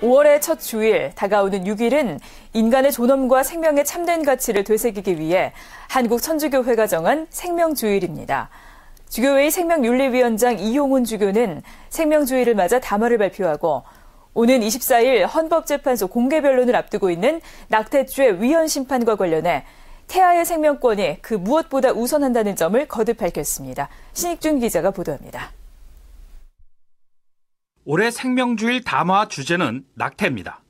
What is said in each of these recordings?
5월의 첫 주일, 다가오는 6일은 인간의 존엄과 생명의 참된 가치를 되새기기 위해 한국천주교회가 정한 생명주일입니다. 주교회의 생명윤리위원장 이용훈 주교는 생명주일을 맞아 담화를 발표하고 오는 24일 헌법재판소 공개 변론을 앞두고 있는 낙태죄 위헌 심판과 관련해 태아의 생명권이 그 무엇보다 우선한다는 점을 거듭 밝혔습니다. 신익준 기자가 보도합니다. 올해 생명주일 담화 주제는 낙태입니다.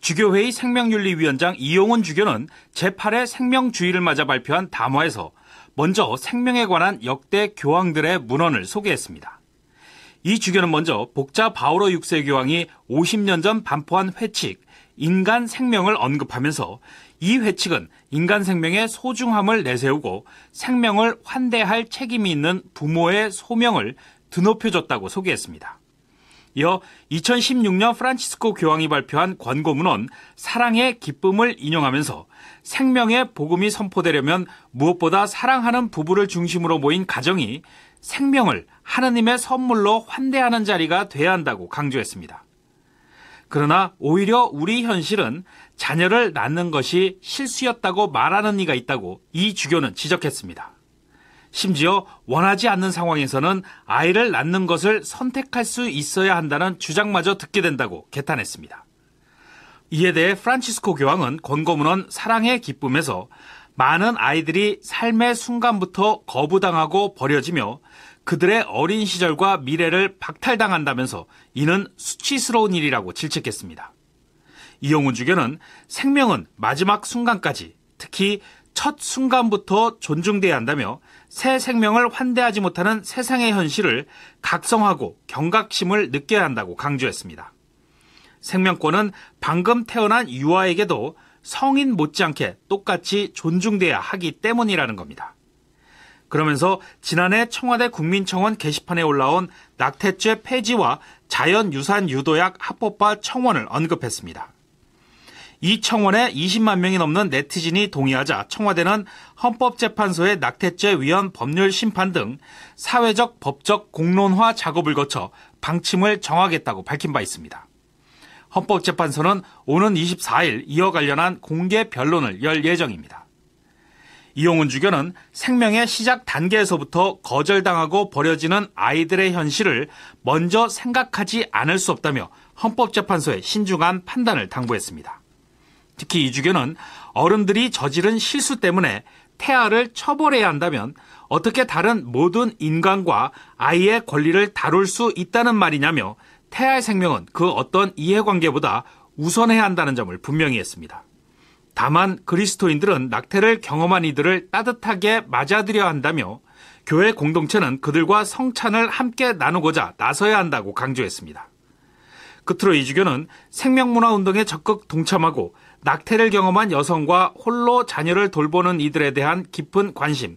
주교회의 생명윤리위원장 이용훈 주교는 제8회 생명주의를 맞아 발표한 담화에서 먼저 생명에 관한 역대 교황들의 문헌을 소개했습니다. 이 주교는 먼저 복자 바오로 6세 교황이 50년 전 반포한 회칙, 인간 생명을 언급하면서 이 회칙은 인간 생명의 소중함을 내세우고 생명을 환대할 책임이 있는 부모의 소명을 드높여줬다고 소개했습니다. 이어 2016년 프란치스코 교황이 발표한 권고문헌 사랑의 기쁨을 인용하면서 생명의 복음이 선포되려면 무엇보다 사랑하는 부부를 중심으로 모인 가정이 생명을 하느님의 선물로 환대하는 자리가 돼야 한다고 강조했습니다. 그러나 오히려 우리 현실은 자녀를 낳는 것이 실수였다고 말하는 이가 있다고 이 주교는 지적했습니다. 심지어 원하지 않는 상황에서는 아이를 낳는 것을 선택할 수 있어야 한다는 주장마저 듣게 된다고 개탄했습니다. 이에 대해 프란치스코 교황은 권고문헌 사랑의 기쁨에서 많은 아이들이 삶의 순간부터 거부당하고 버려지며 그들의 어린 시절과 미래를 박탈당한다면서 이는 수치스러운 일이라고 질책했습니다. 이영훈 주교는 생명은 마지막 순간까지 특히 첫 순간부터 존중돼야 한다며 새 생명을 환대하지 못하는 세상의 현실을 각성하고 경각심을 느껴야 한다고 강조했습니다. 생명권은 방금 태어난 유아에게도 성인 못지않게 똑같이 존중돼야 하기 때문이라는 겁니다. 그러면서 지난해 청와대 국민청원 게시판에 올라온 낙태죄 폐지와 자연유산 유도약 합법화 청원을 언급했습니다. 이 청원에 20만 명이 넘는 네티즌이 동의하자 청와대는 헌법재판소의 낙태죄 위헌 법률 심판 등 사회적 법적 공론화 작업을 거쳐 방침을 정하겠다고 밝힌 바 있습니다. 헌법재판소는 오는 24일 이어 관련한 공개 변론을 열 예정입니다. 이용훈 주교는 생명의 시작 단계에서부터 거절당하고 버려지는 아이들의 현실을 먼저 생각하지 않을 수 없다며 헌법재판소의 신중한 판단을 당부했습니다. 특히 이주교는 어른들이 저지른 실수 때문에 태아를 처벌해야 한다면 어떻게 다른 모든 인간과 아이의 권리를 다룰 수 있다는 말이냐며 태아의 생명은 그 어떤 이해관계보다 우선해야 한다는 점을 분명히 했습니다. 다만 그리스도인들은 낙태를 경험한 이들을 따뜻하게 맞아들여야 한다며 교회 공동체는 그들과 성찬을 함께 나누고자 나서야 한다고 강조했습니다. 끝으로 이주교는 생명문화운동에 적극 동참하고 낙태를 경험한 여성과 홀로 자녀를 돌보는 이들에 대한 깊은 관심,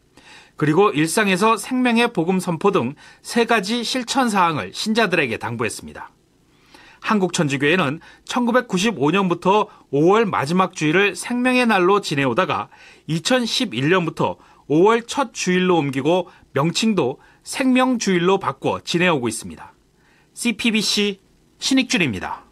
그리고 일상에서 생명의 복음 선포 등 세 가지 실천 사항을 신자들에게 당부했습니다. 한국천주교회는 1995년부터 5월 마지막 주일을 생명의 날로 지내오다가 2011년부터 5월 첫 주일로 옮기고 명칭도 생명주일로 바꿔 지내오고 있습니다. CPBC 신익줄입니다.